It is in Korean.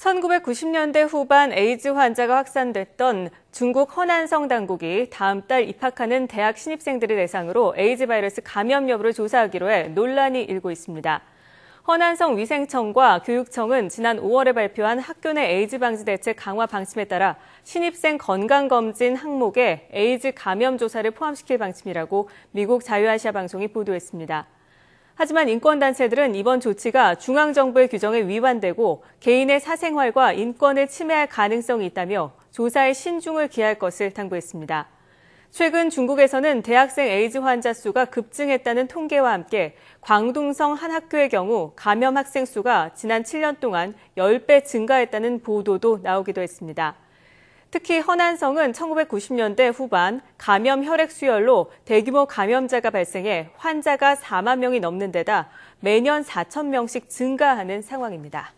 1990년대 후반 에이즈 환자가 확산됐던 중국 허난성 당국이 다음 달 입학하는 대학 신입생들을 대상으로 에이즈 바이러스 감염 여부를 조사하기로 해 논란이 일고 있습니다. 허난성 위생청과 교육청은 지난 5월에 발표한 학교 내 에이즈 방지 대책 강화 방침에 따라 신입생 건강검진 항목에 에이즈 감염 조사를 포함시킬 방침이라고 미국 자유아시아 방송이 보도했습니다. 하지만 인권단체들은 이번 조치가 중앙정부의 규정에 위반되고 개인의 사생활과 인권을 침해할 가능성이 있다며 조사에 신중을 기할 것을 당부했습니다. 최근 중국에서는 대학생 에이즈 환자 수가 급증했다는 통계와 함께 광둥성 한 학교의 경우 감염 학생 수가 지난 7년 동안 10배 증가했다는 보도도 나오기도 했습니다. 특히 허난성은 1990년대 후반 감염 혈액수혈로 대규모 감염자가 발생해 환자가 4만 명이 넘는 데다 매년 4천 명씩 증가하는 상황입니다.